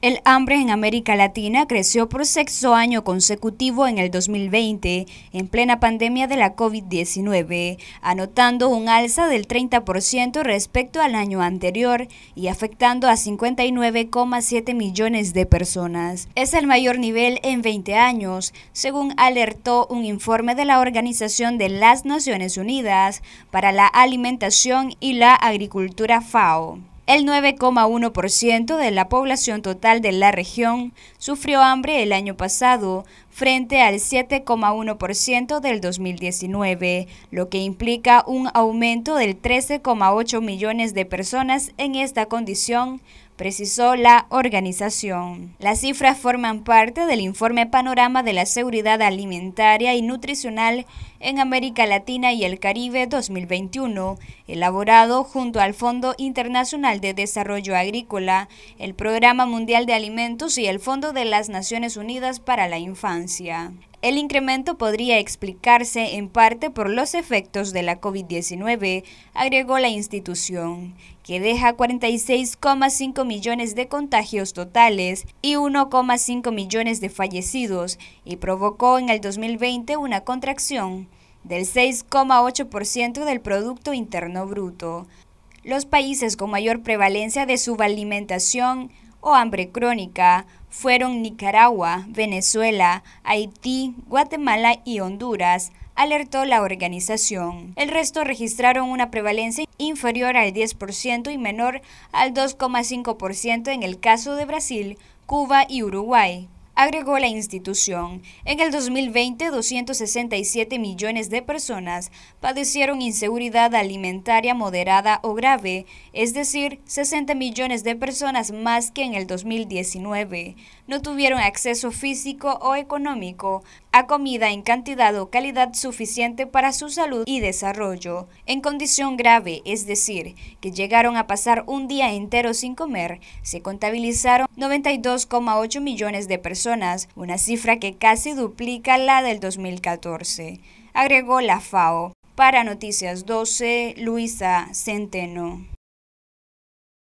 El hambre en América Latina creció por sexto año consecutivo en el 2020, en plena pandemia de la COVID-19, anotando un alza del 30% respecto al año anterior y afectando a 59,7 millones de personas. Es el mayor nivel en 20 años, según alertó un informe de la Organización de las Naciones Unidas para la Alimentación y la Agricultura FAO. El 9,1% de la población total de la región sufrió hambre el año pasado frente al 7,1% del 2019, lo que implica un aumento del 13,8 millones de personas en esta condición precisó la organización. Las cifras forman parte del informe Panorama de la Seguridad Alimentaria y Nutricional en América Latina y el Caribe 2021, elaborado junto al Fondo Internacional de Desarrollo Agrícola, el Programa Mundial de Alimentos y el Fondo de las Naciones Unidas para la Infancia. El incremento podría explicarse en parte por los efectos de la COVID-19, agregó la institución, que deja 46,5 millones de contagios totales y 1,5 millones de fallecidos y provocó en el 2020 una contracción del 6,8% del Producto Interno Bruto. Los países con mayor prevalencia de subalimentación o hambre crónica fueron Nicaragua, Venezuela, Haití, Guatemala y Honduras, alertó la organización. El resto registraron una prevalencia inferior al 10% y menor al 2,5% en el caso de Brasil, Cuba y Uruguay agregó la institución. En el 2020, 267 millones de personas padecieron inseguridad alimentaria moderada o grave, es decir, 60 millones de personas más que en el 2019. No tuvieron acceso físico o económico a comida en cantidad o calidad suficiente para su salud y desarrollo, en condición grave, es decir, que llegaron a pasar un día entero sin comer, se contabilizaron 92,8 millones de personas una cifra que casi duplica la del 2014, agregó la FAO. Para Noticias 12, Luisa Centeno.